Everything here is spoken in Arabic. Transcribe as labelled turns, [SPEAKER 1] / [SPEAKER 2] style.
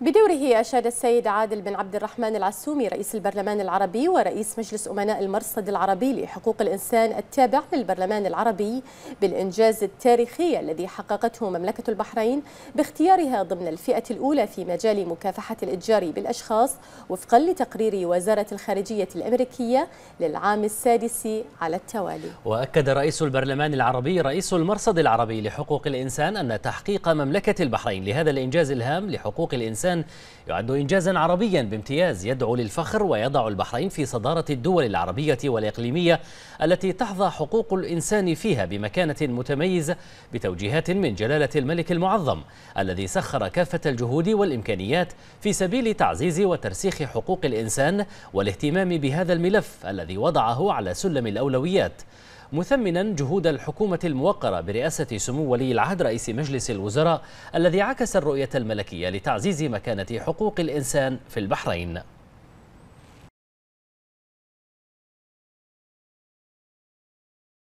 [SPEAKER 1] بدوره أشاد السيد عادل بن عبد الرحمن العسومي رئيس البرلمان العربي ورئيس مجلس أمناء المرصد العربي لحقوق الإنسان التابع للبرلمان العربي بالإنجاز التاريخي الذي حققته مملكة البحرين باختيارها ضمن الفئة الأولى في مجال مكافحة الإتجار بالأشخاص وفقا لتقرير وزارة الخارجية الأمريكية للعام السادس على التوالي
[SPEAKER 2] وأكد رئيس البرلمان العربي رئيس المرصد العربي لحقوق الإنسان أن تحقيق مملكة البحرين لهذا الإنجاز الهام لحقوق الإنسان الإنسان يعد إنجازا عربيا بامتياز يدعو للفخر ويضع البحرين في صدارة الدول العربية والإقليمية التي تحظى حقوق الإنسان فيها بمكانة متميزة بتوجيهات من جلالة الملك المعظم الذي سخر كافة الجهود والإمكانيات في سبيل تعزيز وترسيخ حقوق الإنسان والاهتمام بهذا الملف الذي وضعه على سلم الأولويات مثمنا جهود الحكومة الموقرة برئاسة سمو ولي العهد رئيس مجلس الوزراء الذي عكس الرؤية الملكية لتعزيز مكانة حقوق الإنسان في البحرين